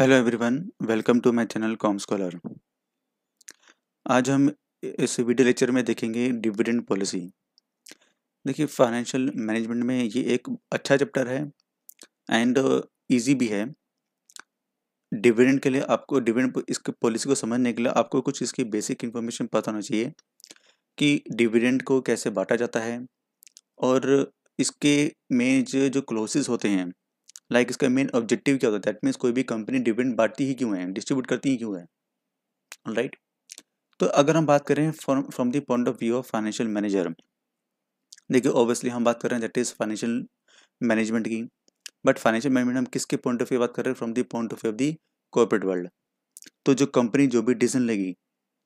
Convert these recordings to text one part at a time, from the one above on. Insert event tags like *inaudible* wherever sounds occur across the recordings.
Hello everyone welcome to my channel com scholar आज हम इस वीडियो लेक्चर में देखेंगे डिविडेंड पॉलिसी देखिए फाइनेंशियल मैनेजमेंट में ये एक अच्छा चैप्टर है एंड इजी भी है डिविडेंड के लिए आपको डिविडेंड इसके पॉलिसी को समझने के लिए आपको कुछ इसकी बेसिक इन्फॉर्मेशन पता होना चाहिए कि डिविडेंड को कैसे बांटा जाता है और इसके में जो क्लोसेज होते हैं लाइक like इसका मेन ऑब्जेक्टिव क्या होता है दैट मीन्स कोई भी कंपनी डिविडेंड बांटती ही क्यों है डिस्ट्रीब्यूट करती ही क्यों है राइट तो अगर हम बात करें from from the point of view of financial manager देखिए ऑब्वियसली हम बात कर रहे हैं दैट इज़ फाइनेंशियल मैनेजमेंट की बट फाइनेंशियल मैनेजमेंट हम किसके पॉइंट ऑफ व्यू बात कर रहे हैं from the point of view of the corporate world तो जो कंपनी जो भी डिसीजन लेगी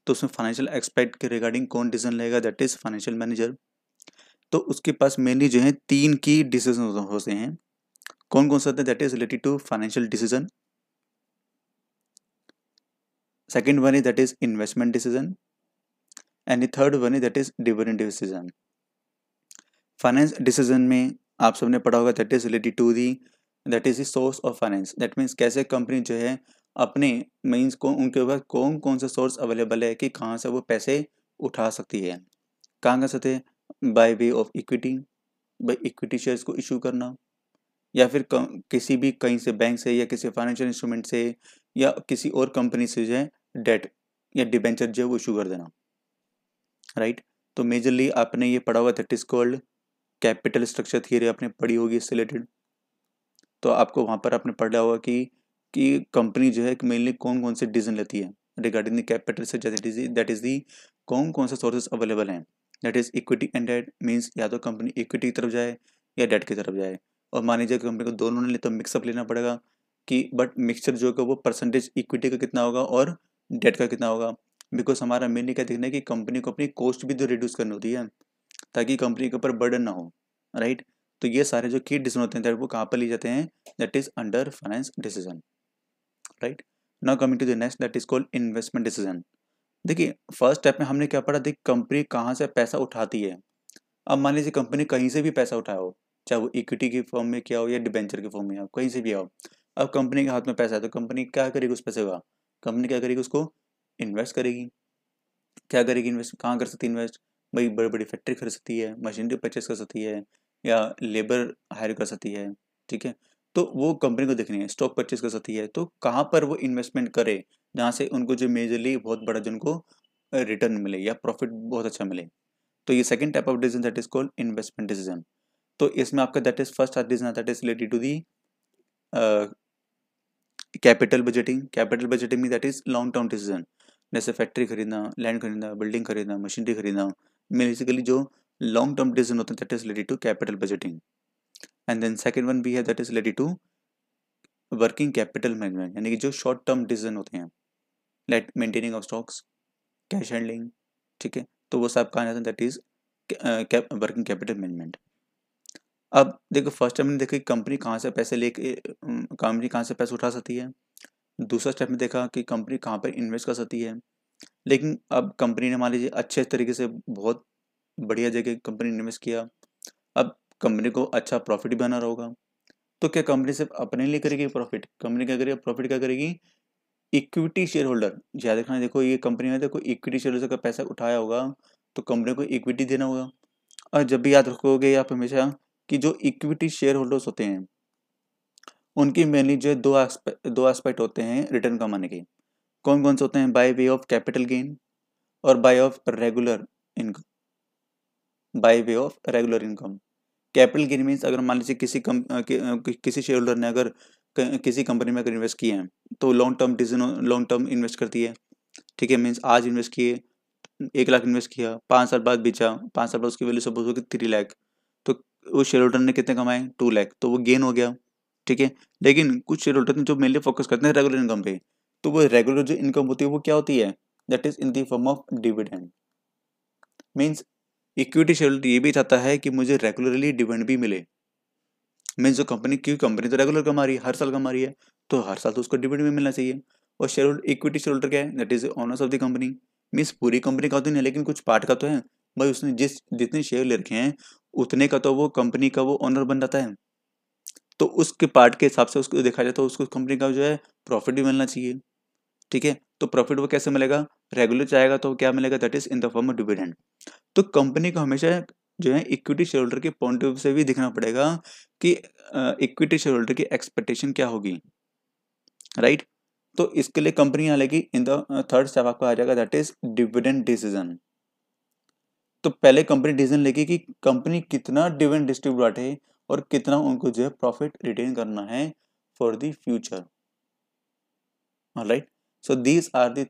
तो उसमें फाइनेंशियल एक्सपेक्ट के रिगार्डिंग कौन डिसीजन लेगा दैट इज़ फाइनेंशियल मैनेजर तो उसके पास मेनली जो है तीन की डिसीजन होते हैं कौन कौन सा that is related to financial decision second one is that is investment decision and third one is that is dividend decision finance decision में आप सबने पढ़ा होगा that is related to the that is source of finance that means कैसे company जो है अपने means को उनके ऊपर कौन कौन सा सोर्स अवेलेबल है कि कहाँ से वो पैसे उठा सकती है कहाँ कहाँ सकते हैं by way of equity by equity shares को इशू करना या फिर किसी भी कहीं से बैंक से या किसी फाइनेंशियल इंस्ट्रूमेंट से या किसी और कंपनी से जो है डेट या डिबेंचर जो है वो इशू कर देना राइट right? तो मेजरली आपने ये पढ़ा हुआ that is called capital structure theory आपने पढ़ी होगी इससे रिलेटेड तो आपको वहाँ पर आपने पढ़ा होगा कि कि कंपनी जो है मेनली कौन कौन से डिसीजन लेती है रिगार्डिंग द कैपिटल से that is that is the कौन कौन से सोर्सेज अवेलेबल हैं that is equity and debt means या तो कंपनी इक्विटी की तरफ जाए या डेट की तरफ जाए और मान लीजिए कंपनी को दोनों ने तो मिक्सअप लेना पड़ेगा कि बट मिक्सचर जो है वो परसेंटेज इक्विटी का कितना होगा और डेट का कितना होगा बिकॉज हमारा मेनली क्या देखना है कि कंपनी को अपनी कॉस्ट भी तो रिड्यूस करनी होती है ताकि कंपनी के ऊपर बर्डन ना हो राइट तो ये सारे जो की डिसीजन होते हैं वो कहाँ पर लिए जाते हैं that is under finance decision right now coming to the next that is called investment decision देखिए फर्स्ट स्टेप में हमने क्या पढ़ा देखिए कंपनी कहाँ से पैसा उठाती है अब मान लीजिए कंपनी कहीं से भी पैसा उठाया हो चाहे वो इक्विटी के फॉर्म में क्या हो या डिबेंचर के फॉर्म में आओ कहीं से भी आओ अब कंपनी के हाथ में पैसा है तो कंपनी क्या करेगी उस पैसे का कंपनी क्या करेगी उसको इन्वेस्ट करेगी क्या करेगी इन्वेस्ट कहाँ कर सकती है इन्वेस्ट भाई बड़ी बड़ी फैक्ट्री खरीद सकती है मशीनरी परचेस कर सकती है या लेबर हायर कर सकती है ठीक है तो वो कंपनी को देखनी है स्टॉक परचेस कर सकती है तो कहाँ पर वो इन्वेस्टमेंट करे जहाँ से उनको जो मेजरली बहुत बड़ा जिनको रिटर्न मिले या प्रॉफिट बहुत अच्छा मिले तो ये second type of decision that is called investment decision तो इसमें आपका that is first reason that is related to the capital budgeting capital budgeting that is long term decision जैसे फैक्ट्री खरीदना लैंड खरीदना बिल्डिंग खरीदना मशीनरी खरीदना basically जो long term decision होता है that is related to capital budgeting and then second one भी है that is related to working capital management यानी कि जो शॉर्ट टर्म डिसीजन होते हैं like maintaining of stocks cash handling ठीक है तो वो सब कहा जाता है that is working capital management अब देखो फर्स्ट स्टेप में देखा कि कंपनी कहाँ से पैसे लेके कंपनी कहाँ से पैसे उठा सकती है दूसरा स्टेप में देखा कि कंपनी कहाँ पर इन्वेस्ट कर सकती है लेकिन अब कंपनी ने मान लीजिए अच्छे तरीके से बहुत बढ़िया जगह कंपनी इन्वेस्ट किया अब कंपनी को अच्छा प्रॉफिट भी आना होगा तो क्या कंपनी सिर्फ अपने लिए करेगी प्रॉफिट कंपनी क्या करेगी प्रॉफिट क्या करेगी इक्विटी शेयर होल्डर ज्यादा रखना देखो ये कंपनी में देखो इक्विटी शेयर होल्डर का पैसा उठाया होगा तो कंपनी को इक्विटी देना होगा और जब भी याद रखोगे आप हमेशा कि जो इक्विटी शेयर होल्डर्स होते हैं उनकी मेनली जो है दो आस्पे, दो एस्पेक्ट होते हैं रिटर्न कमाने के कौन कौन से होते हैं by way of capital gain और by of regular income by way of regular income capital gain means अगर मान लीजिए किसी कम कि, किसी शेयर होल्डर ने अगर किसी कंपनी में अगर इन्वेस्ट किए हैं तो long term decision long term invest करती है ठीक है मीन्स आज इन्वेस्ट किए एक लाख इन्वेस्ट किया पाँच साल बाद बेचा पाँच साल बाद उसकी वैल्यू सपोज होगी थ्री लाख उस शेयर होल्डर ने कितने कमाए टू लैख तो वो गेन हो गया ठीक है लेकिन कुछ शेयर होल्डर जो मेनली फोकस करते हैं रेगुलर इनकम पे तो वो रेगुलर जो इनकम होती है वो क्या होती है that is in the form of dividend means equity share holder ये भी चाहता है कि मुझे रेगुलरली डिविडेंड भी मिले मीन्स जो कंपनी क्योंकि कंपनी तो रेगुलर कमा रही है हर साल कमा रही है तो हर साल तो उसको डिविडेंड भी मिलना चाहिए और share holder equity share holder क्या है that is owners of the company means पूरी कंपनी का तो नहीं है लेकिन कुछ पार्ट का तो है भाई उसने जिस जितने शेयर ले रखे हैं उतने का तो वो कंपनी का वो ऑनर बन जाता है तो उसके पार्ट के हिसाब से उसको देखा जाए तो उसको कंपनी का जो है प्रॉफिट भी मिलना चाहिए ठीक है तो प्रॉफिट वो कैसे मिलेगा रेगुलर चाहेगा तो क्या मिलेगा that is in the form of dividend तो कंपनी को हमेशा जो है इक्विटी शेयर होल्डर के पॉइंट ऑफ से भी दिखना पड़ेगा कि इक्विटी शेयर होल्डर की एक्सपेक्टेशन क्या होगी राइट right? तो इसके लिए कंपनी आ लेगी इन द थर्ड स्टेप आपका आ जाएगा दैट इज डिविडेंड डिसीजन तो पहले कंपनी डिसीजन लेगी कि कंपनी कितना डिविडेंड डिस्ट्रीब्यूट बांटे और कितना उनको जो है प्रॉफिट रिटेन करना है for the future right so these are the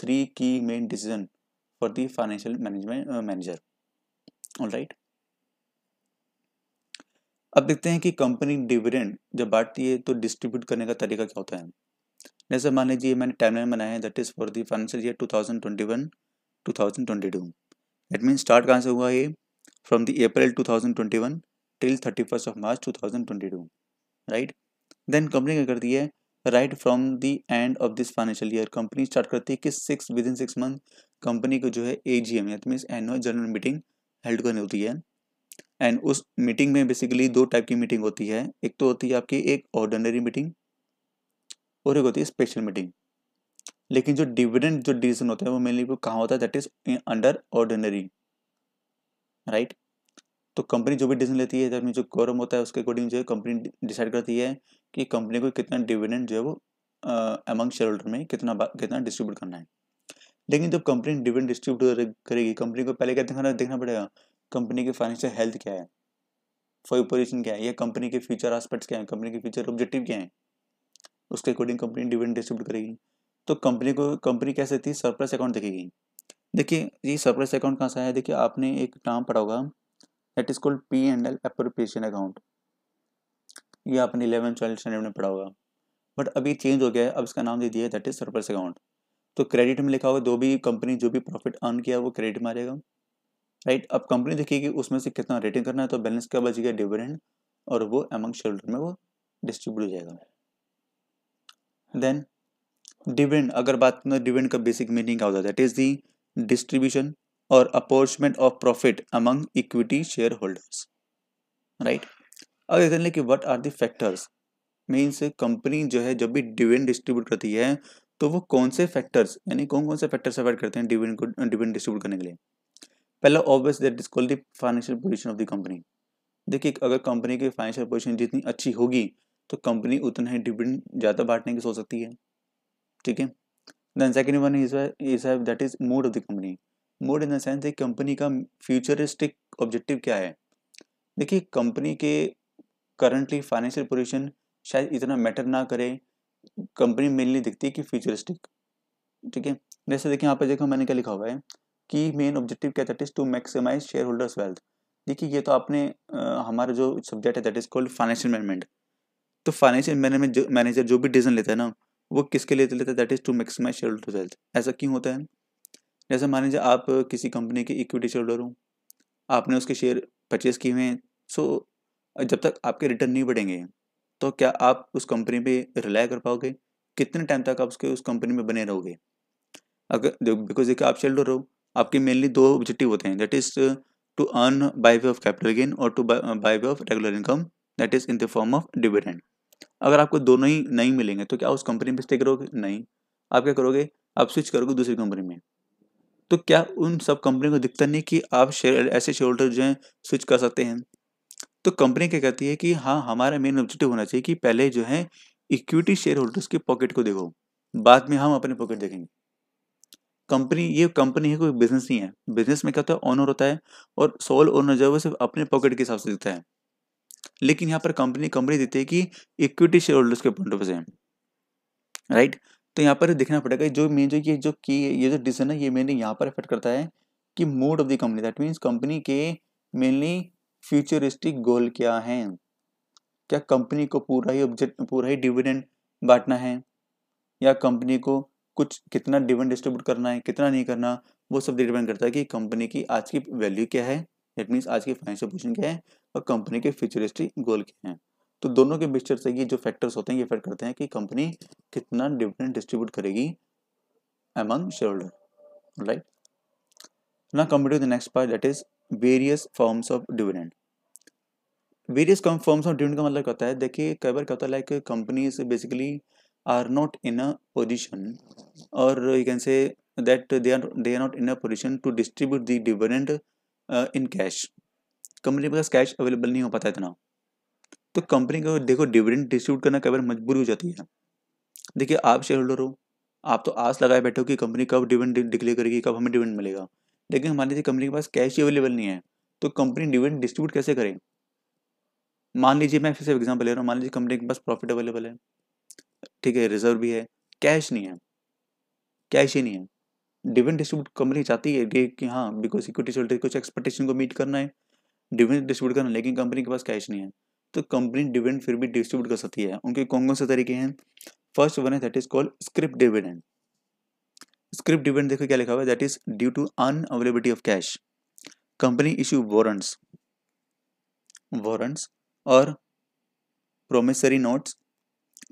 three की main decision for the financial management manager right अब देखते हैं कि कंपनी डिविडेंड जब बांटती है तो डिस्ट्रीब्यूट करने का तरीका क्या होता है जैसे मान लीजिए मैंने टाइमलाइन बनाया है that is for the financial year 2021 2022 that means start कहाँ से हुआ ये from the April 2021 till thirty first of March 2022 right then company क्या करती है right from the end of this financial year company start करती है कि six within six month company को जो है A G M that means annual general meeting held करनी होती है एंड उस मीटिंग में बेसिकली दो टाइप की मीटिंग होती है एक तो होती है आपकी एक ऑर्डनरी मीटिंग और एक होती है स्पेशल मीटिंग लेकिन जो डिविडेंड जो डिविजन होता है वो मेनली कहाँ होता है that is under ordinary right तो कंपनी जो भी डिसीजन लेती है जब जो गौरम होता है उसके अकॉर्डिंग जो है कंपनी डिसाइड करती है कि कंपनी को कितना डिविडेंड जो है वो अमंग शेयर होल्डर में कितना कितना डिस्ट्रीब्यूट करना है लेकिन जब कंपनी डिविडेंड डिस्ट्रीब्यूट करेगी कंपनी को पहले क्या दिखाना देखना पड़ेगा कंपनी की फाइनेंशियल हेल्थ क्या है फॉर पोजिशन क्या है या कंपनी के फ्यूचर आस्पेक्ट्स क्या है कंपनी के फ्यूचर ऑब्जेक्टिव क्या है उसके अकॉर्डिंग कंपनी डिविडेंड डिस्ट्रीब्यूट करेगी तो कंपनी को कंपनी कैसे सकती है सरप्लस अकाउंट देखेगी देखिए ये सरप्लस अकाउंट कहाँ से आया देखिए आपने एक नाम पढ़ा होगा that is called P and L appropriation account ये आपने इलेवन ट्वेल्थ स्टैंडर्ड में पढ़ा होगा बट अभी चेंज हो गया है अब इसका नाम दे दिया है दैट इज सरप्लस अकाउंट तो क्रेडिट में लिखा होगा दो भी कंपनी जो भी प्रॉफिट अर्न किया वो क्रेडिट में आ जाएगा राइट अब कंपनी देखेगी उसमें से कितना रेटिंग करना है तो बैलेंस क्या बचेगा डिविडेंड और वो अमंग शेयर में वो डिस्ट्रीब्यूट हो जाएगा देन डिविडेंड अगर बात करें तो डिविडेंड का बेसिक मीनिंग क्या होता है दैट इज दी डिस्ट्रीब्यूशन और apportionment of profit among equity share holders right अगर देख लें कि what are the factors means company जो है जब भी डिविडेंड डिस्ट्रीब्यूट करती है तो वो कौन से फैक्टर्स यानी कौन कौन से फैक्टर्स अवॉइड करते हैं डिविडेंड को डिविडेंड डिस्ट्रीब्यूट करने के लिए पहला obvious that is called the financial position of the company देखिए अगर कंपनी की फाइनेंशियल पोजीशन जितनी अच्छी होगी तो कंपनी उतना ही डिविडेंड ज़्यादा बांटने की सोच सकती है ठीक है then second one is is है that is mode of the company mode in the sense एक कंपनी का फ्यूचरिस्टिक ऑब्जेक्टिव क्या है देखिए कंपनी के करंटली फाइनेंशियल पोजिशन शायद इतना मैटर ना करे कंपनी मेनली दिखती है कि फ्यूचरिस्टिक ठीक है जैसे देखिए यहाँ पर देखो मैंने क्या लिखा हुआ है कि मेन ऑब्जेक्टिव क्या that is to maximize share holders wealth देखिए ये तो आपने आ, हमारा जो सब्जेक्ट है that is called financial management तो फाइनेंशियल मैनेजमेंट मैनेजर जो भी डिसीजन लेता है ना वो किसके लिए लेते हैं that is to maximize share holder wealth ऐसा क्यों होता है जैसे मान लीजिए आप किसी कंपनी के इक्विटी शेयर होल्डर हो आपने उसके शेयर परचेज किए हुए हैं सो जब तक आपके रिटर्न नहीं बढ़ेंगे तो क्या आप उस कंपनी पे रिलाय कर पाओगे कितने टाइम तक आप उसके उस कंपनी में बने रहोगे अगर बिकॉज एक आप शेयर होल्डर हो आपके मेनली दो ऑब्जेक्टिव होते हैं that is to earn by way of capital gain और to by way of regular income that is in the form of dividend अगर आपको दोनों ही नहीं मिलेंगे तो क्या उस कंपनी में स्टे करोगे नहीं आप क्या करोगे आप स्विच करोगे दूसरी कंपनी में तो क्या उन सब कंपनी को दिखता नहीं कि आप शेयर ऐसे शेयर होल्डर जो हैं स्विच कर सकते हैं तो कंपनी क्या कहती है कि हाँ हमारा मेन ऑब्जेक्टिव होना चाहिए कि पहले जो है इक्विटी शेयर होल्डर्स के पॉकेट को देखो बाद में हम अपने पॉकेट देखेंगे कंपनी ये कंपनी है कोई बिजनेस नहीं है बिजनेस में क्या होता है ओनर होता है और सोल ओनर जो है वो सिर्फ अपने पॉकेट के हिसाब से दिखता है लेकिन यहाँ पर कंपनी कंपनी देती है कि इक्विटी शेयर होल्डर्स के पॉइंट ऑफ से राइट तो यहाँ पर देखना पड़ेगा जो मेन जो ये जो की ये जो डिसीजन है ये मेनली यहाँ पर इफेक्ट करता है कि mode of the company that means company के मेनली फ्यूचरिस्टिक गोल क्या है क्या कंपनी को पूरा ही ऑब्जेक्ट पूरा ही डिविडेंड बांटना है या कंपनी को कुछ कितना डिविडेंड डिस्ट्रीब्यूट करना है कितना नहीं करना वो सब डिपेंड करता है कि कंपनी की आज की वैल्यू क्या है दैट मीन्स आज की फाइनेंशियल पोजिशन क्या है और कंपनी के फ्यूचर हिस्ट्री गोल क्या है तो दोनों के मिक्सचर से ये जो फैक्टर्स होते हैं ये इफेक्ट करते हैं कि कंपनी कितना डिविडेंड डिस्ट्रीब्यूट करेगी among shareholder right now come to the next part that is various forms of dividend various come forms of dividend का मतलब कहता है देखिए कई बार क्या होता है like companies basically are not in a position और you can say that they are they are not in a position to distribute the dividend in cash company के पास कैश अवेलेबल नहीं हो पाता इतना तो कंपनी को देखो डिविडेंड डिस्ट्रीब्यूट करना कई बार मजबूरी हो जाती है देखिए आप शेयर होल्डर हो आप तो आस लगाए बैठे हो कि कंपनी कब डिविडेंड डिक्लेयर करेगी कब हमें डिविडेंड मिलेगा लेकिन हमारे लिए कंपनी के पास कैश ही अवेलेबल नहीं है तो कंपनी डिविडेंड डिस्ट्रीब्यूट कैसे करें मान लीजिए मैं फिर से एग्जाम्पल ले रहा हूँ मान लीजिए कंपनी के पास प्रॉफिट अवेलेबल है ठीक है रिजर्व भी है कैश नहीं है कैश ही नहीं है डिविडेंड डिस्ट्रीब्यूट कंपनी चाहती है कि हाँ बिकॉज इक्विटी होल्डर कुछ एक्सपेक्टेशन को मीट करना है डिविडेंड डिस्ट्रीब्यूट करना लेकिन कंपनी के पास कैश नहीं है तो कंपनी डिविडेंड फिर भी डिस्ट्रीब्यूट कर सकती है उनके कौन कौन से तरीके हैं फर्स्ट वन है that is called script dividend script dividend देखो क्या लिखा हुआ है that is due to unavailability of cash company issue warrants warrants और promissory notes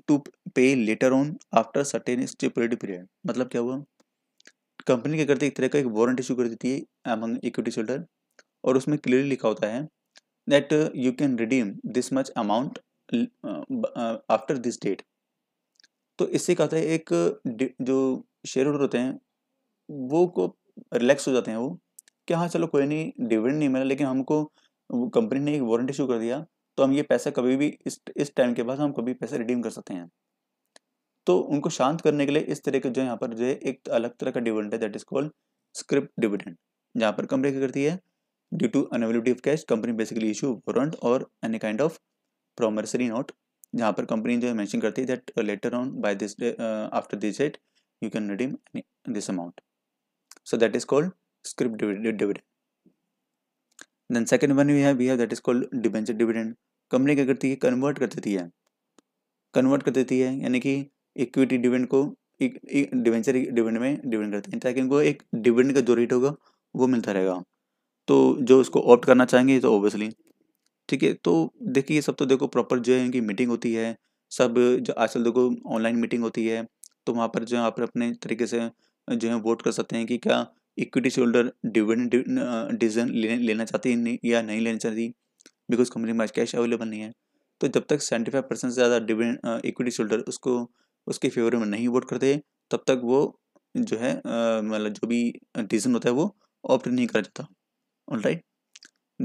to pay later on after certain stipulated period मतलब क्या हुआ कंपनी क्या करती है एक तरह का एक वारंट इशू कर देती है अमंग इक्विटी होल्डर और उसमें क्लियरली लिखा होता है that you can redeem this much amount after this date तो इससे क्या होता है एक जो शेयर होल्डर होते हैं वो को रिलैक्स हो जाते हैं वो कि हाँ चलो कोई नहीं डिविडेंड नहीं मिला लेकिन हमको कंपनी ने एक वारंट इशू कर दिया तो हम ये पैसा कभी भी इस इस टाइम के बाद हम कभी पैसा रिडीम कर सकते हैं तो उनको शांत करने के लिए इस तरह के जो यहाँ पर जो है एक अलग तरह का डिविडेंड है that is called script dividend जहाँ पर कंपनी क्या करती है due to inability of cash company basically issue warrant और any kind of promissory note जहाँ पर कंपनी जो है मैंशन करती है that later on by this after this date you can redeem this amount so that is called script dividend then second one we have that is called debenture called company क्या करती है convert कर देती है convert कर देती है यानी कि इक्विटी डिविडेंड को डिवेंचर डिविडेंड में डिविडेंड करते हैं ताकि उनको एक डिविडेंड का जो रेट होगा वो मिलता रहेगा तो जो उसको ऑप्ट करना चाहेंगे तो ओबियसली ठीक है तो देखिए ये सब तो देखो प्रॉपर जो है इनकी मीटिंग होती है सब जो आजकल देखो ऑनलाइन मीटिंग होती है तो वहाँ पर जो है आप अपने तरीके से जो है वोट कर सकते हैं कि क्या इक्विटी शोल्डर डिविडेंड डिसीजन लेना चाहती है या नहीं लेना चाहती बिकॉज कंपनी में आज कैश अवेलेबल नहीं है तो जब तक सेवेंटी फाइव परसेंट से ज़्यादा डिविडेंड इक्विटी शोल्डर उसको उसके फेवर में नहीं वोट करते तब तक वो जो है मतलब जो भी डिसीजन होता है वो ऑप्ट नहीं कर जाता all right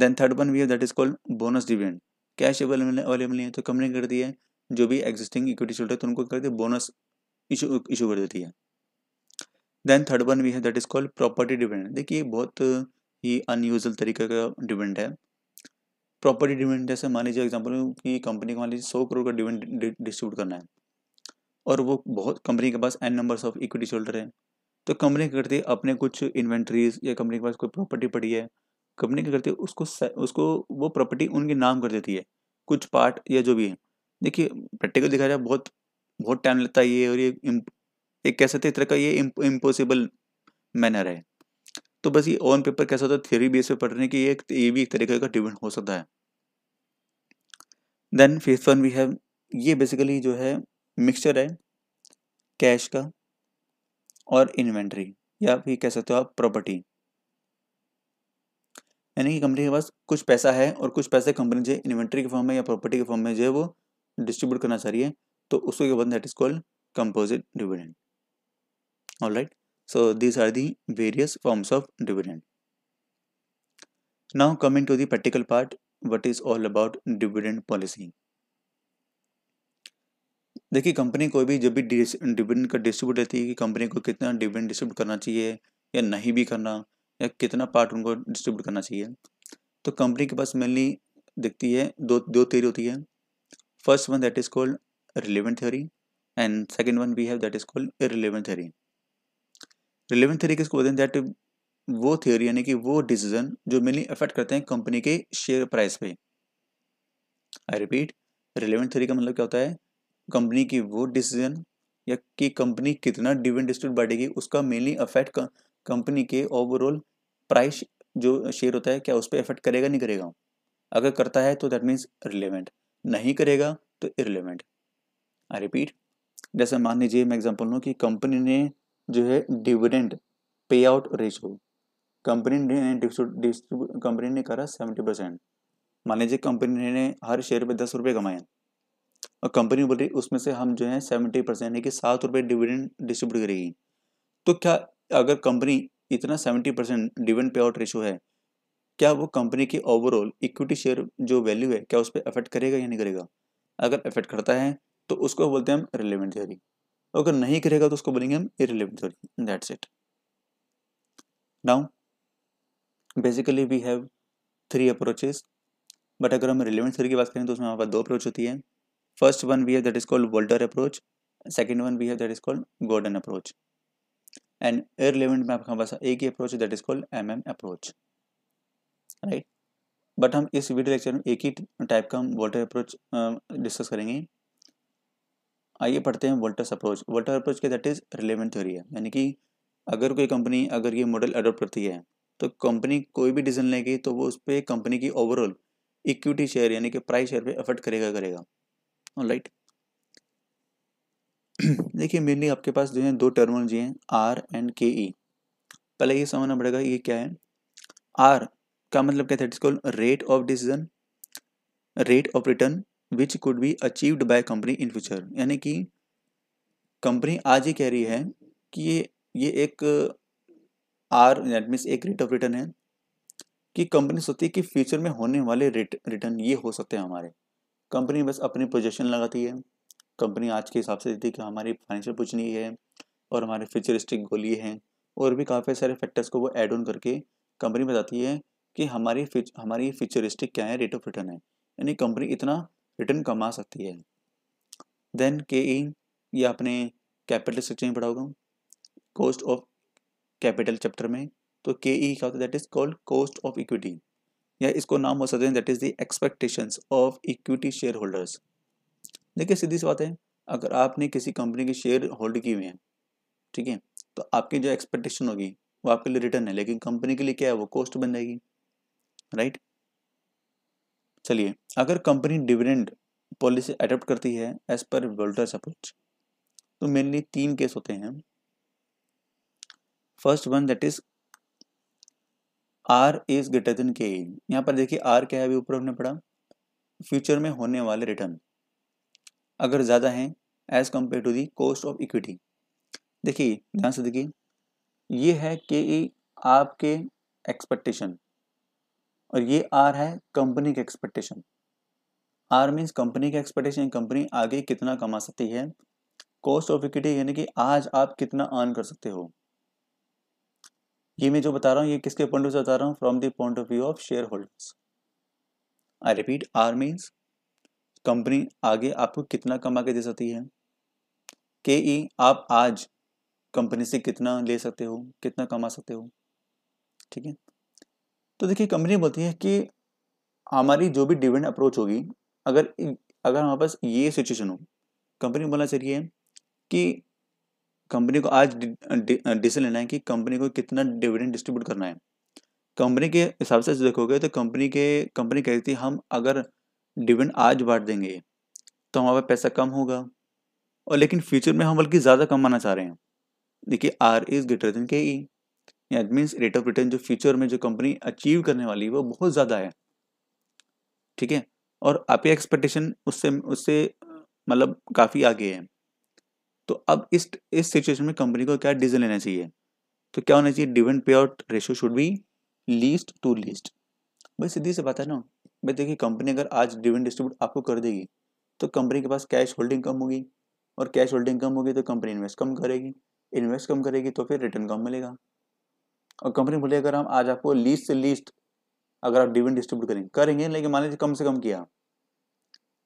then third one we that is called bonus dividend cash available नहीं है तो कंपनी करती है जो भी एग्जिस्टिंग इक्विटी होल्डर तो उनको कर है बोनस इशू इशू कर देती है देन थर्ड वन वी है that is called property dividend देखिए बहुत ही अनयूजल तरीके का डिविडेंड है प्रॉपर्टी डिविडेंड जैसे मान लीजिए एग्जाम्पल कि कंपनी को मान लीजिए सौ करोड़ का डिविडेंड डिस्ट्रीब्यूट करना है और वो बहुत कंपनी के पास an numbers of equity shareholder हैं तो कंपनी क्या करती है अपने कुछ इन्वेंट्रीज या कंपनी के पास कोई प्रॉपर्टी पड़ी है कंपनी क्या करती है उसको उसको वो प्रॉपर्टी उनके नाम कर देती है कुछ पार्ट या जो भी है देखिए प्रैक्टिकल देखा जाए बहुत बहुत टाइम लगता है ये और ये एक कह सकते हैं तरह का ये इम्पोसिबल मैनर है तो बस ये ऑन पेपर कैसा होता है थ्योरी बेस पे पढ़ने की एक ये भी एक तरीके का डिपेंड हो सकता है then phase one we have ये बेसिकली जो है मिक्सचर है कैश का और इन्वेंट्री या फिर कह सकते हो आप प्रॉपर्टी यानी कि कंपनी के पास कुछ पैसा है और कुछ पैसे कंपनी जो इन्वेंट्री के फॉर्म में या प्रॉपर्टी के फॉर्म में जो है वो डिस्ट्रीब्यूट करना चाह रही है तो उसको क्या one that is called composite dividend all right so these are the various forms of dividend now coming to the practical part what is all about dividend policy देखिए कंपनी कोई भी जब भी डिविडेंड का डिस्ट्रीब्यूट रहती है कि company को कितना डिविडेंड डिस्ट्रीब्यूट करना चाहिए या नहीं भी करना या कितना पार्ट उनको डिस्ट्रीब्यूट करना चाहिए तो कंपनी के पास मेनली देखती है दो दो थ्योरी होती है first one that is called relevant theory and second one we have that is called relevant theory relevant theory किसको बोलते हैं दैट वो थ्योरी यानी कि वो डिसीजन जो मेनली अफेक्ट करते हैं कंपनी के शेयर प्राइस पे आई रिपीट रिलेवेंट थ्योरी का मतलब क्या होता है कंपनी की वो डिसीजन या कि कंपनी कितना डिविडेंड डिस्ट्रीब्यूट बढ़ेगी उसका मेनली अफेक्ट कंपनी के ओवरऑल प्राइस जो शेयर होता है क्या उस पर अफेक्ट करेगा नहीं करेगा अगर करता है तो दैट मीन्स रिलेवेंट नहीं करेगा तो इरेलीवेंट आई रिपीट जैसे मान लीजिए मैं एग्जाम्पल लूँ कि कंपनी ने जो है dividend payout ratio company ने कंपनी ने करा सेवेंटी परसेंट मान लीजिए कंपनी ने हर शेयर पे दस रुपये कमाए और कंपनी बोल रही उसमें से हम जो है सेवेंटी परसेंट यानी कि सात रुपये डिविडेंड डिस्ट्रीब्यूट करेगी तो क्या अगर कंपनी इतना seventy percent dividend payout ratio है क्या वो कंपनी की ओवरऑल इक्विटी शेयर जो वैल्यू है क्या उस पर अफेक्ट करेगा या नहीं करेगा अगर अफेक्ट करता है तो उसको बोलते हैं हम रिलेवेंट थ्योरी अगर नहीं करेगा तो उसको बोलेंगे हम irrelevant theory that's it now basically we have three approaches but अगर हम रिलेवेंट थ्योरी की बात करें तो उसमें हमारे पास दो अप्रोच होती है First one we have that is called Boulder approach. Second one we have that is called Gordon approach. and irrelevant में आपके पास एक ही approach that is called M M approach right but हम इस वीडियो लेक्चर में एक ही type का हम वोल्टर अप्रोच डिस्कस करेंगे आइए पढ़ते हैं वोल्टर्स अप्रोच वोल्टर अप्रोच के दैट इज रिलेवेंट थ्योरी है यानी कि अगर कोई कंपनी अगर ये मॉडल अडोप्ट करती है तो कंपनी कोई भी डिसीजन लेगी तो वो उस पर कंपनी की ओवरऑल इक्विटी शेयर यानी कि प्राइस शेयर पे अफेक्ट करेगा करेगा राइट *clears throat* देखिए मेनली आपके पास जो है दो टर्मोलॉजी हैं आर एंड के ई पहले ये समझना पड़ेगा ये क्या है आर का मतलब क्या था it's called rate of decision rate of return which could be achieved by company in future यानी कि कंपनी आज ही कह रही है कि ये ये एक आर दैट मीन्स एक रेट ऑफ रिटर्न है कि कंपनी सोचती है कि फ्यूचर में होने वाले रिटर्न ये हो सकते हैं हमारे कंपनी बस अपनी प्रोजेक्शन लगाती है कंपनी आज के हिसाब से देती है कि हमारी फाइनेंशियल पूछनी है और हमारे फ्यूचरिस्टिक गोल ये हैं और भी काफ़ी सारे फैक्टर्स को वो एड ऑन करके कंपनी बताती है कि हमारी फिच, हमारी फ्यूचरिस्टिक क्या है रेट ऑफ रिटर्न है यानी कंपनी इतना रिटर्न कमा सकती है देन के ई ये आपने कैपिटल स्ट्रक्चर में पढ़ा होगा कॉस्ट ऑफ कैपिटल चैप्टर में तो के ई e क्या होता है that is called cost of equity या इसको नाम हो सकते हैं that is the expectation of equity share holders देखिए सीधी सी बात है अगर आपने किसी कंपनी के शेयर होल्ड किए हुए हैं ठीक है तो आपकी जो एक्सपेक्टेशन होगी वो आपके लिए रिटर्न है लेकिन कंपनी के लिए क्या है वो कॉस्ट बन जाएगी राइट चलिए अगर कंपनी डिविडेंड पॉलिसी अडोप्ट करती है एज पर वोल्टर्स अप्रोच तो मेनली तीन केस होते हैं first one that is R is greater than K यहाँ पर देखिए आर क्या है अभी ऊपर हमने पढ़ा फ्यूचर में होने वाले रिटर्न अगर ज़्यादा हैं as compare to the cost of equity देखिए ध्यान से देखिए ये है के ई आपके एक्सपेक्टेशन और ये आर है कंपनी के एक्सपेक्टेशन आर मीन्स कंपनी के एक्सपेक्टेशन कंपनी आगे कितना कमा सकती है कॉस्ट ऑफ इक्विटी यानी कि आज आप कितना अर्न कर सकते हो ये मैं जो बता रहा हूँ ये किसके पॉइंट ऑफ बता रहा हूँ from the point of view of share holders I repeat R means company आगे आपको कितना कमा के दे सकती है के ई e, आप आज कंपनी से कितना ले सकते हो कितना कमा सकते हो ठीक है तो देखिए कंपनी बोलती है कि हमारी जो भी डिविडेंड अप्रोच होगी अगर अगर हमारे पास ये सिचुएशन हो कंपनी बोलना चाहिए कि कंपनी को आज डिसीजन लेना है कि कंपनी को कितना डिविडेंड डिस्ट्रीब्यूट करना है कंपनी के हिसाब से देखोगे तो कंपनी के कंपनी कहती थी हम अगर डिविडेंड आज बांट देंगे तो हमारे पैसा कम होगा और लेकिन फ्यूचर में हम बल्कि ज़्यादा कमाना चाह रहे हैं देखिए are is greater than K E that means rate of return जो फ्यूचर में जो कंपनी अचीव करने वाली है वो बहुत ज़्यादा है ठीक है और आपकी एक्सपेक्टेशन उससे उससे मतलब काफ़ी आगे है तो अब इस इस सिचुएशन में कंपनी को क्या डीजल लेना चाहिए तो क्या होना चाहिए dividend payout ratio should be least to least भाई सीधी से बात है ना भाई देखिए कंपनी अगर आज डिविडेंड डिस्ट्रीब्यूट आपको कर देगी तो कंपनी के पास कैश होल्डिंग कम होगी और कैश होल्डिंग कम होगी तो कंपनी इन्वेस्ट कम करेगी इन्वेस्ट कम करेगी तो फिर रिटर्न कम मिलेगा और कंपनी बोले अगर हम आज आपको लीस्ट से लीस्ट अगर आप डिविडेंड डिस्ट्रीब्यूट करेंगे करेंगे लेकिन मान लीजिए कम से कम किया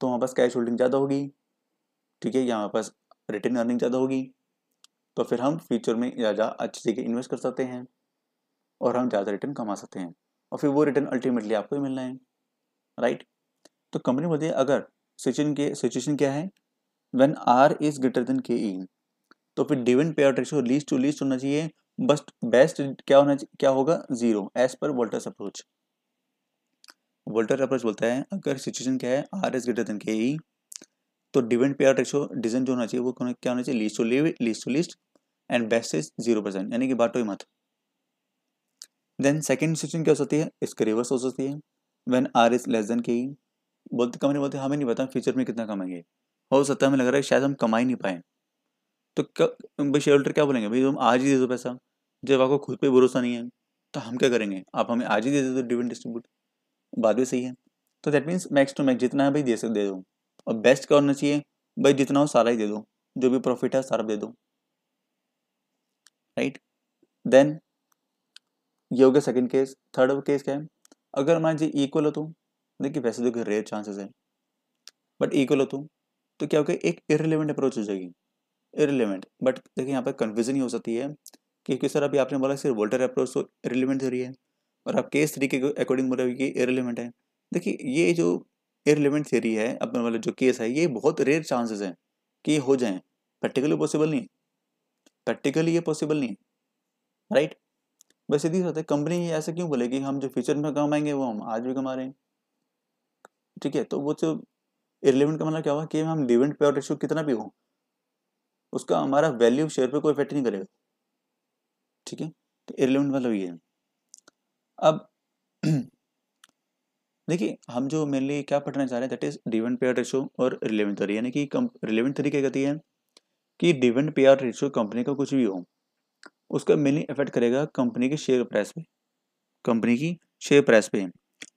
तो हमारे पास कैश होल्डिंग ज़्यादा होगी ठीक है या हमारे पास रिटर्न अर्निंग ज़्यादा होगी तो फिर हम फ्यूचर में ज़्यादा अच्छी जगह इन्वेस्ट कर सकते हैं और हम ज़्यादा रिटर्न कमा सकते हैं और फिर वो रिटर्न अल्टीमेटली आपको ही मिलना है राइट तो कंपनी बोलती है अगर सिचुएशन के सिचुएशन क्या है when R is greater than K E तो फिर dividend payout ratio least to least होना चाहिए बस बेस्ट क्या होना क्या होगा zero as per Walter's approach Walter approach बोलता है अगर सिचुएशन क्या है are is greater than K E तो डिविडेंड पे आउट रेशो डिजन जो होना चाहिए वो क्या होना चाहिए least to least to list and best is zero percent यानी कि बाटो मत देन सेकेंड सिचुएशन क्या हो सकती है इसके रिवर्स हो सकती है when R is less than K बोलते कम नहीं बोलते हमें नहीं पता फ्यूचर में कितना कमाएंगे हो सकता है हमें लग रहा है शायद हम कमा ही नहीं पाए तो भाई शेयर होल्डर क्या बोलेंगे भाई तुम आज ही दे दो पैसा जब आपको खुद पे भरोसा नहीं है तो हम क्या करेंगे आप हमें आज ही दे दो डिविडेंड डिस्ट्रीब्यूट बाद में सही है तो that means max to max जितना है भाई दे सकते दे दो और बेस्ट क्या होना चाहिए भाई जितना हो सारा ही दे दो जो भी प्रॉफिट है सारा दे दो राइट देन ये हो गया सेकेंड केस थर्ड केस क्या है अगर मान लीजिए इक्वल हो तो देखिए वैसे तो रेयर चांसेस हैं बट इक्वल हो तो तो क्या होगा एक इरेलीवेंट अप्रोच हो जाएगी इरेलीवेंट बट देखिए यहाँ पर कन्फ्यूजन ही हो सकती है क्योंकि सर अभी आपने बोला सिर्फ वोल्टर अप्रोच तो इरेलीवेंट हो रही है और आप केस थ्री के अकॉर्डिंग बोल रहे हो कि इरेलीवेंट है देखिए ये जो इरेलीवेंट थ्योरी है अपने वाले मतलब जो केस है ये बहुत रेयर चांसेस हैं कि हो जाए प्रैक्टिकली पॉसिबल नहीं प्रैक्टिकली ये पॉसिबल नहीं राइट बस सीधी बात है कंपनी ऐसा क्यों बोले कि हम जो फ्यूचर में कमाएंगे वो हम आज भी कमा रहे हैं ठीक है तो वो जो इरेलीवेंट का मतलब क्या हुआ कि हम डिविडेंड पे रेशियो कितना भी हो उसका हमारा वैल्यू शेयर पे कोई इफेक्ट नहीं करेगा ठीक है तो इरेलीवेंट मतलब ये है अब *clears throat* देखिए हम जो मेनली क्या पढ़ना चाह रहे हैं that is dividend payer ratio और रिलेवेंट थ्री यानी कि रिलेवेंट थ्री क्या कहती है कि डिवेंट पेयर रेशो कंपनी का कुछ भी हो उसका मेनली इफेक्ट करेगा कंपनी के शेयर प्राइस पे कंपनी की शेयर प्राइस पे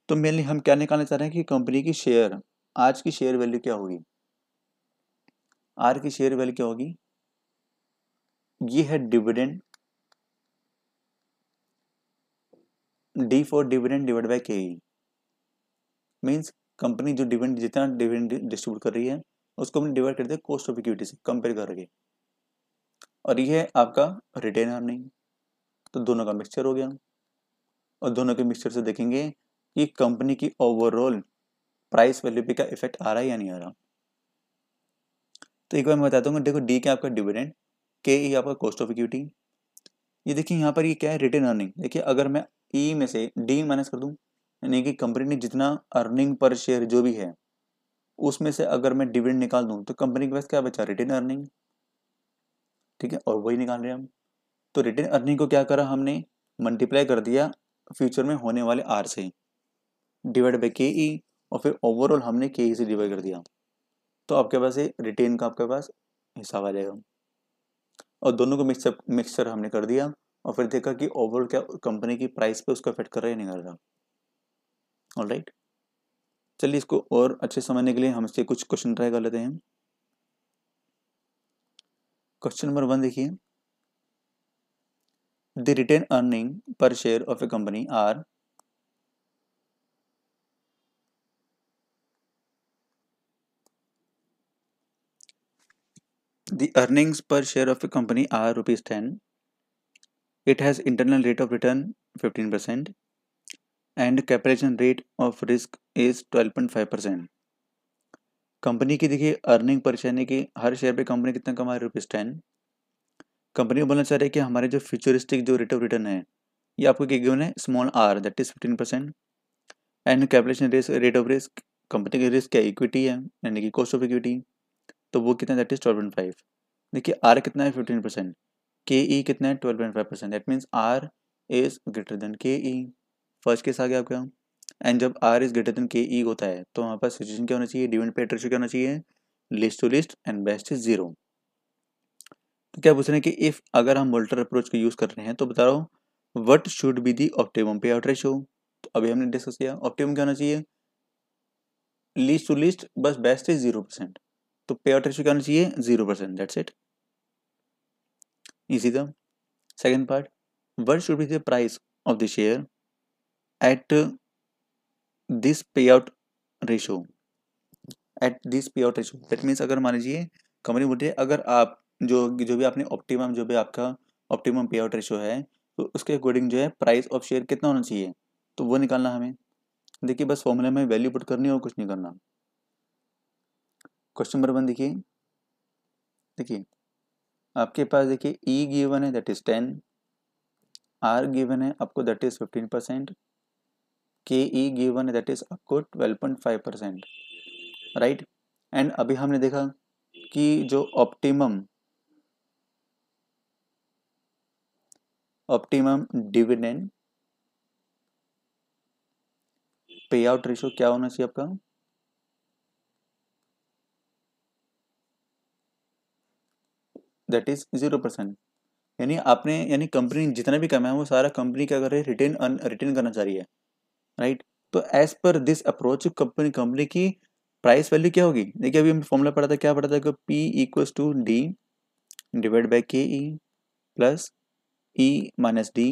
तो मेनली हम क्या निकालना चाह रहे हैं कि कंपनी की शेयर आज की शेयर वैल्यू क्या होगी आर की शेयर वैल्यू क्या होगी ये है dividend D for dividend divide by K E means company जो डिविडेंड जितना डिविडेंड डिस्ट्रीब्यूट कर रही है उसको हम डिवाइड करते हैं कॉस्ट ऑफ इक्विटी से कंपेयर करके और ये है आपका रिटेन अर्निंग तो दोनों का मिक्सचर हो गया और दोनों के मिक्सचर से देखेंगे कि कंपनी की ओवरऑल प्राइस वैल्यू पे का इफेक्ट आ रहा है या नहीं आ रहा तो एक बार मैं बताता हूँ देखो डी क्या आपका डिविडेंड के ई आपका कॉस्ट ऑफ इक्विटी ये देखिए यहाँ पर ये क्या है रिटर्न अर्निंग देखिए अगर मैं ई e में से डी माइनस कर दूँ यानी कि कंपनी ने जितना अर्निंग पर शेयर जो भी है उसमें से अगर मैं डिविडेंड निकाल दूं तो कंपनी के पास क्या बचा रिटर्न अर्निंग ठीक है और वही निकाल रहे हैं हम तो रिटर्न अर्निंग को क्या करा हमने मल्टीप्लाई कर दिया फ्यूचर में होने वाले आर से डिवाइड बाई के ई और फिर ओवरऑल हमने के ई e से डिवाइड कर दिया तो आपके पास ये रिटेन का आपके पास हिसाब आ जाएगा और दोनों को मिक्सअप मिक्सचर हमने कर दिया और फिर देखा कि ओवरऑल क्या कंपनी की प्राइस पे उसका इफेक्ट कर रहा है नहीं कर रहा ऑल राइट चलिए इसको और अच्छे समझने के लिए हम इसके कुछ क्वेश्चन ट्राई कर लेते हैं क्वेश्चन नंबर वन देखिए the return earning per share of a company are the earnings per share of a company are rupees it it has internal rate of return percent and capitation rate of risk is 12.5 percent company की देखिए earning per share कि हर share पे company कितना कमा रही है rupees ten company को बोलना चाह रही है कि हमारे जो फ्यूचरिस्टिक जो रेट ऑफ रिटर्न है ये आपको क्या गिवन है small R that is fifteen percent and capitation rate of risk company की रिस्क क्या इक्विटी है यानी कि कॉस्ट ऑफ इक्विटी तो वो कितना that is twelve point five देखिए आर कितना है फिफ्टीन परसेंट के ई कितना है twelve point five percent that means R is greater than K E first case आ गया आपका एंड जब are is greater than K ई होता है तो हमारे पास सिचुएशन क्या होना चाहिए डिविडेंट पेट रेशियो क्या होना चाहिए list to list and best is zero तो क्या पूछ रहे हैं कि इफ अगर हम मोल्टर अप्रोच को यूज कर रहे हैं तो बता रहा हूँ what should be the optimum payout ratio तो अभी हमने डिस्कस किया ऑप्टिमम क्या होना चाहिए लिस्ट टू लिस्ट बस बेस्ट इज जीरो परसेंट तो पे आउट रेशियो क्या होना चाहिए जीरो परसेंट दैट्स इट इजी तरह second part what should be the price of the share at this payout ratio at this payout ratio that means अगर मान लीजिए company बोलती है अगर आप जो जो भी आपने ऑप्टिमम जो भी आपका ऑप्टिमम पे आउट रेशो है तो उसके अकॉर्डिंग जो है प्राइस ऑफ शेयर कितना होना चाहिए तो वो निकालना हमें देखिए बस फॉर्मूला में वैल्यू पुट करनी और कुछ नहीं करना क्वेश्चन नंबर वन देखिए देखिए आपके पास देखिए ई e गिवन है that is ten R given है आपको that is fifteen percent K E given that is आपको 12.5 परसेंट राइट एंड अभी हमने देखा कि जो optimum optimum dividend payout ratio क्या होना चाहिए आपका दैट इज जीरो परसेंट यानी आपने यानी कंपनी जितना भी कमाया है वो सारा कंपनी क्या कर रही है रिटर्न रिटेन करना चाह रही है राइट तो as per this approach company company की प्राइस वैल्यू क्या होगी देखिए अभी हमने फॉर्मूला पढ़ा था क्या पढ़ा था P equals to D divide by K E plus E minus D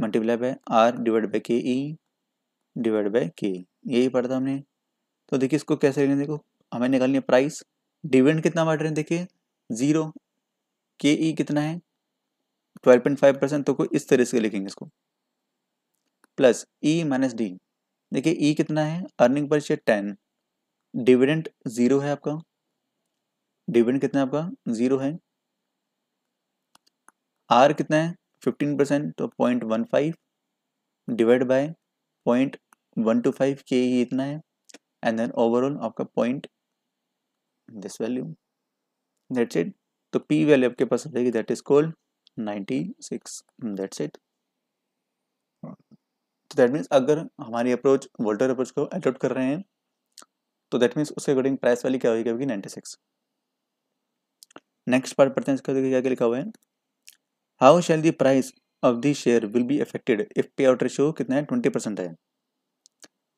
multiply by R divide by K E divide by के यही पढ़ा था हमने तो देखिए इसको कैसे लेंगे देखो हमें निकालनी है प्राइस डिविडेंड कितना बांट रहे हैं देखिए जीरो के ई कितना है ट्वेल्व पॉइंट फाइव परसेंट तो को इस तरह से लिखेंगे इसको प्लस ई माइनस डी देखिए ई कितना है earning per share ten dividend zero है आपका डिविडेंट कितना है आपका जीरो है आर कितना है फिफ्टीन परसेंट तो point one five divide by point one two five के ही इतना है एंड देन ओवरऑल आपका point this value that's it तो पी वैल्यू आपके पास आ जाएगी that is called ninety six that's it तो दैट मीन्स अगर हमारी अप्रोच वोल्टर अप्रोच को अडोप्ट कर रहे हैं तो दैट मीन्स उसके अकॉर्डिंग प्राइस वाली क्या होगी नाइन्टी सिक्स नेक्स्ट पार्ट पढ़ते हैं इसका क्या क्या लिखा हुआ है how shall the price of the share will be affected if payout ratio कितना है ट्वेंटी परसेंट है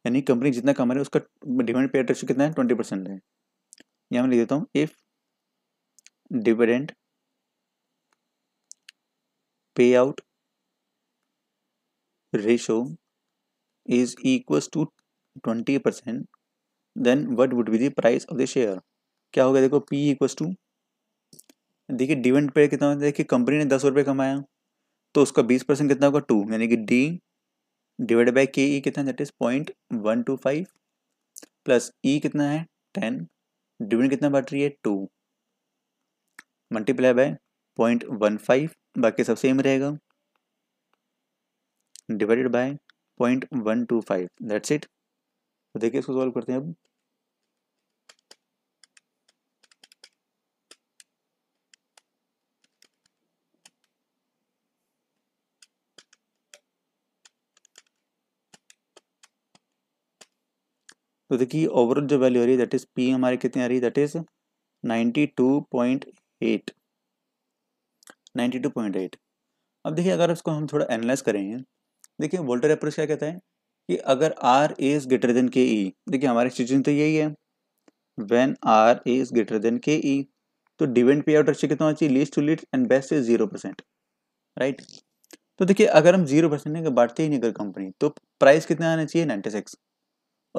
यानी कंपनी जितना कमा रही है उसका डिविडेंड पे आउट रेशियो कितना है ट्वेंटी परसेंट है यहाँ मैं लिख देता हूँ if dividend payout ratio is equals to 20% then what would be the price of the share क्या हो गया देखो P equals टू देखिए डिविडेंड पे कितना है देखिए कंपनी ने दस रुपये कमाया तो उसका बीस परसेंट कितना होगा टू यानी कि D divide by K E कितना that is point one two five plus E कितना है टेन डिविडेंड e कितना बट रही है two multiply by point one five बाकी सब सेम रहेगा divided by point one two five that's it तो देखिए इसको सॉल्व करते हैं अब तो देखिए ओवरऑल जो वैल्यू आ रही है दैट इज पी हमारे कितनी आ रही है that is two two point eight point eight अब देखिए अगर इसको हम थोड़ा एनालाइज करेंगे देखिए वोल्टर अप्रोच क्या कहता है कि अगर are is greater than K ई देखिए हमारे सिचुएशन तो यही है when R is greater than K E तो डिविडेंड पे आउट रेशियो कितना होना चाहिए least to least and best is zero percent right तो देखिए अगर हम जीरो परसेंट नहीं बांटते ही नहीं अगर कंपनी तो प्राइस कितना आना चाहिए नाइन्टी सिक्स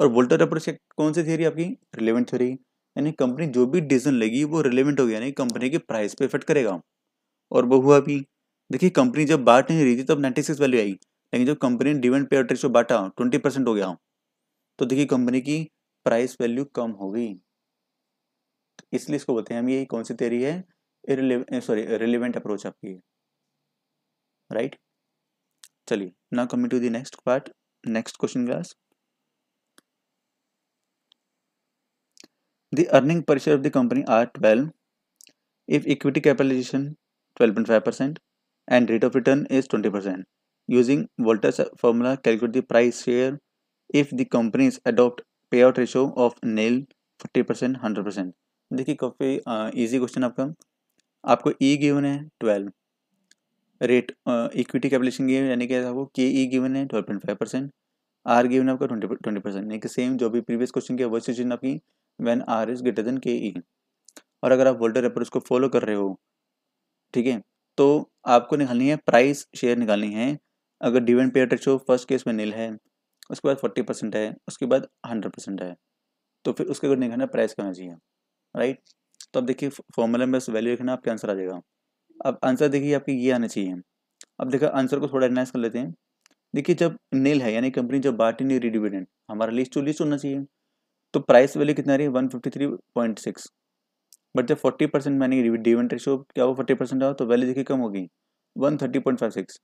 और वोल्टर अप्रोच कौन सी थियरी आपकी रिलेवेंट थ्योरी यानी कंपनी जो भी डिसीजन लेगी वो रिलेवेंट होगी यानी कंपनी के प्राइस पे इफेक्ट करेगा और वो हुआ भी देखिए कंपनी जब बांट नहीं रही थी तब नाइन्टी सिक्स वैल्यू आई लेकिन जब कंपनी ने डिविडेंड पे आउट रेशियो बांटा ट्वेंटी परसेंट हो गया तो देखिए कंपनी की प्राइस वैल्यू कम होगी इसलिए इसको बोलते हैं हम ये कौन सी तेरी है सॉरी रिलेवेंट अप्रोच आपकी है राइट चलिए now coming to the next part next question class The earning per share twelve if equity are 12 if equity capitalization 12.5% and rate of return is 20%. Using Volta's formula, calculate the price share if the companies adopt payout ratio of nil 40% 100%. देखिए काफ़ी easy question आपका आपको E e given है 12 rate equity capitation given यानी कि आपको के ई given है 12.5% पॉइंट परसेंट आर गिवन आपका 20% यानी कि सेम जो भी प्रीवियस क्वेश्चन के वही सिचुएशन आपकी when R is greater than K E और अगर आप वोल्टर अप्रोच को फॉलो कर रहे हो ठीक है तो आपको निकालनी है प्राइस शेयर निकालनी है अगर dividend payer ratio first case में नील है उसके बाद फोर्टी परसेंट है उसके बाद हंड्रेड परसेंट है तो फिर उसके अगर निकालना प्राइस कहना चाहिए राइट तो अब देखिए फॉर्मूला में वैल्यू लिखना आपके आंसर आ जाएगा अब आंसर देखिए आपकी ये आना चाहिए अब देखा आंसर को थोड़ा एनाइज कर लेते हैं देखिए जब नील है यानी कंपनी जब बाटी नहीं रिडिविडेंट हमारा लिस्ट टू लिस्ट होना चाहिए तो प्राइस वैल्यू कितना रही है one fifty three point six but जब फोर्टी परसेंट मैंने डिविडेंट रेशो क्या वो फोर्टी परसेंट हो तो वैल्यू देखिए कम होगी one thirty point five six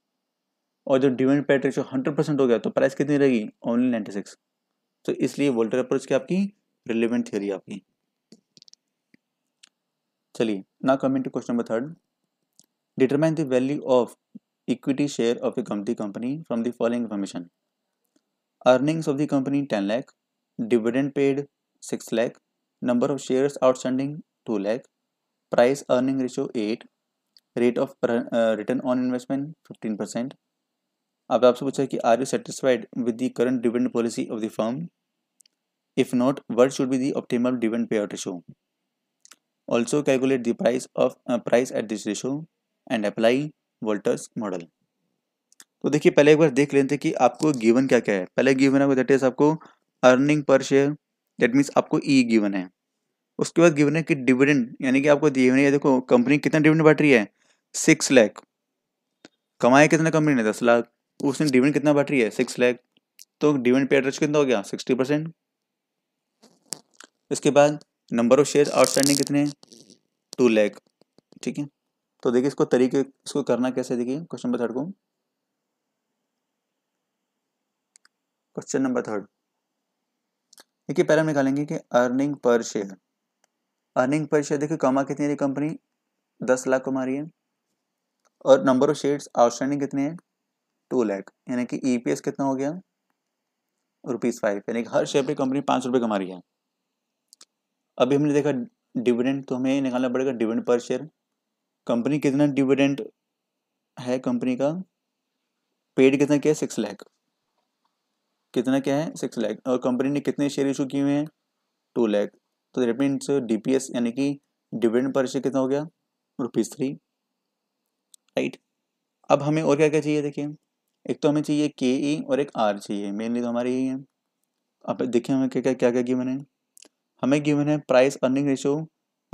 और जब dividend pet ratio hundred percent हो गया तो प्राइस कितनी रहेगी ओनली नाइन्टी सिक्स तो इसलिए वोल्टर अप्रोच की आपकी रिलेवेंट थियोरी आपकी चलिए ना coming to question number third determine the value of equity share of a company company from the following information earnings of the company ten lakh dividend paid six lakh number of shares outstanding two lakh price earning ratio eight rate of return on investment fifteen percent अब आपसे पूछा कि are you satisfied with the current dividend policy of the firm if not what should be the optimal dividend payout ratio also calculate the price of price at this ratio and apply Walter's model तो देखिए पहले एक बार देख लेते हैं कि आपको given क्या क्या है पहले गिवन है दैट इज आपको earning per share that means आपको ई e गिवन है उसके बाद गिवन है कि डिविडेंड यानी कि आपको दिए हुए देखो कंपनी कितना डिविडेंड बांट रही है सिक्स लाख कमाए कितना कंपनी ने दस लाख उसने डिविडेंड कितना बट रही है सिक्स लैख तो डिविडेंड पेड रेशो कितना हो गया सिक्सटी परसेंट इसके बाद नंबर ऑफ शेयर आउटस्टैंडिंग कितने हैं टू लैख ठीक है तो देखिए इसको तरीके इसको करना कैसे देखिए क्वेश्चन नंबर थर्ड को क्वेश्चन नंबर थर्ड देखिए पहले हम निकालेंगे कि earning per share earning per share देखिए कमा कितनी है कंपनी दस लाख कमा रही है और नंबर ऑफ शेयर्स आउटस्टैंडिंग कितने हैं टू लैख यानी कि ई e कितना हो गया रुपीज़ फाइव यानी कि हर शेयर पे कंपनी पाँच रुपये कमा रही है अभी हमने देखा डिविडेंड तो हमें निकालना पड़ेगा डिविडेंड पर शेयर कंपनी कितना डिविडेंड है कंपनी का पेड कितना क्या है सिक्स लैख कितना क्या है सिक्स लैख और कंपनी ने कितने शेयर इशू किए हुए हैं टू लैख तो दैट मीन्स डीपीएस यानी कि डिविडेंड पर शेयर कितना हो गया रुपीज़ थ्री राइट अब हमें और क्या क्या चाहिए देखिए एक तो हमें चाहिए के ई e और एक आर चाहिए मेनली तो हमारे यही है अब देखिए हमें क्या क्या क्या क्या गिवन है हमें गिवन है price earning ratio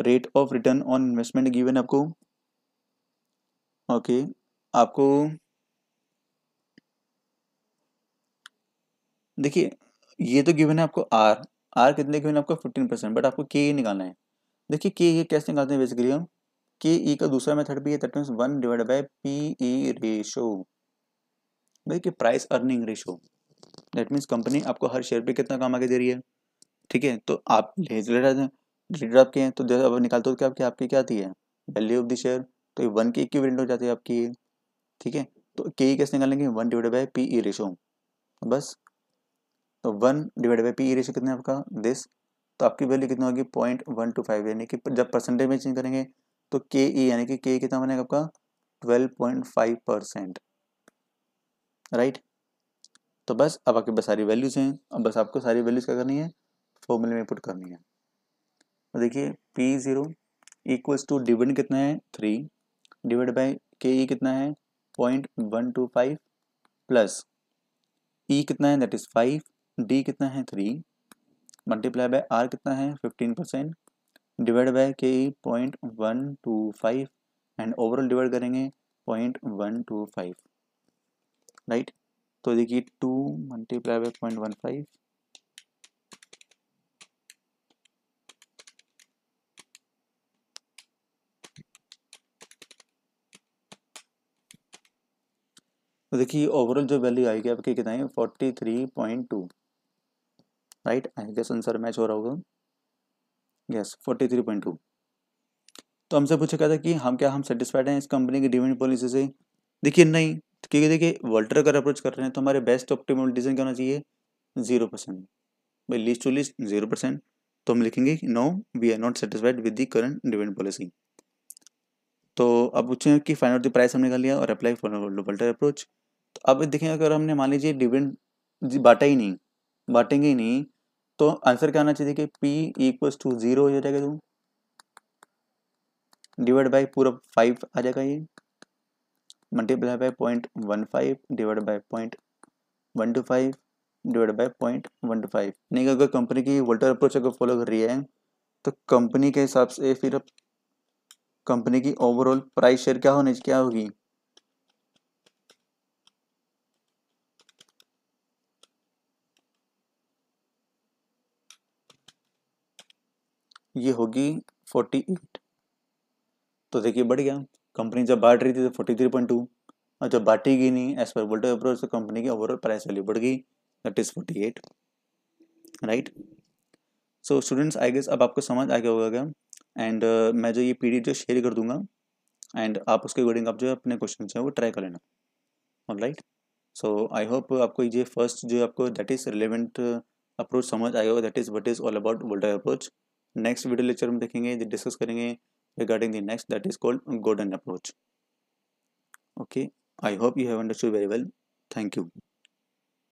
rate of return on investment given आपको ओके okay, आपको देखिए ये तो गिवन है आपको आर आर कितने गिवन है आपको फिफ्टीन परसेंट बट आपको के ई e निकालना है देखिए के e ई कैसे निकालते हैं बेसिकली हम के ई का दूसरा मेथड भी है that means one divide by P E ratio भाई कि price earning ratio that means company आपको हर शेयर पे कितना काम आगे दे रही है ठीक है तो आप लीडर लीडर आपके हैं तो जैसे अब निकालते हो कि आपकी आपकी क्या आती है वैल्यू ऑफ द शेयर तो ये वन की इक्विवेलेंट हो जाती है आपकी ठीक है तो के ई कैसे निकालेंगे one divide by P E ratio बस तो one divide by P E ratio कितना है आपका दिस तो आपकी वैल्यू कितनी होगी पॉइंट वन टू फाइव यानी कि जब परसेंटेज में चेंज करेंगे तो के ई e, यानी कि के कितना बनेगा आपका twelve point five percent right तो बस अब आपके पास सारी वैल्यूज़ हैं अब बस आपको सारी वैल्यूज़ क्या करनी है फॉर्मूले में पुट करनी है तो देखिए P zero equals to dividend कितना है three divide by K E कितना है point one two five plus E कितना है दैट इज़ फाइव डी कितना है थ्री मल्टीप्लाई बाय आर कितना है fifteen percent divide by K E point one two five and overall divide करेंगे point one two five right तो देखिए two multiply by point one five तो देखिए overall जो वैल्यू आएगी आपके कितना है forty three point two right I guess answer match हो रहा होगा yes forty three point two तो हमसे पूछा गया था कि हम क्या हम सेटिस्फाइड हैं इस कंपनी की डिविडेंड पॉलिसी से देखिए नहीं क्योंकि देखिए वोल्टर अगर अप्रोच कर रहे हैं तो हमारे बेस्ट ऑप्टिमल डिसीजन क्या होना चाहिए जीरो परसेंट भाई least to least zero percent तो हम लिखेंगे no we are not satisfied with the current dividend policy तो अब पूछे कि फाइनल द प्राइस हमने कर लिया और अप्लाई वोल्टर अप्रोच तो अब देखें अगर हमने मान लीजिए डिविडेंड बांटा ही नहीं बांटेंगे ही नहीं तो आंसर क्या आना चाहिए कि पी इक्वल्स टू जीरो हो जाएगा तो डिवाइड बाई पूरा फाइव आ जाएगा ये multiply by point one five divide by point one two five divide by point one two five नहीं अगर कंपनी की वोल्टर अप्रोच अगर फॉलो कर रही है तो कंपनी के हिसाब से फिर अब कंपनी की ओवरऑल प्राइस शेयर क्या होने क्या होगी ये होगी फोर्टी एट तो देखिए बढ़ गया कंपनी जब बांट रही थी तो फोर्टी थ्री पॉइंट टू और जब गई नहीं एज पर वोल्टेज अप्रोच तो कंपनी की ओवरऑल प्राइस वैल्यू बढ़ गई that is forty eight right so students I guess अब आपको समझ आ गया होगा क्या एंड uh, मैं जो ये पी जो शेयर कर दूंगा एंड आप उसके अकॉर्डिंग आप जो है अपने क्वेश्चन है वो ट्राई कर लेना all right so I hope आपको ये फर्स्ट जो आपको दैट इज़ रिलेवेंट अप्रोच समझ आएगा that is what is all about Walter's approach next video lecture में देखेंगे डिस्कस करेंगे regarding the next that is called golden approach okay i hope you have understood very well thank you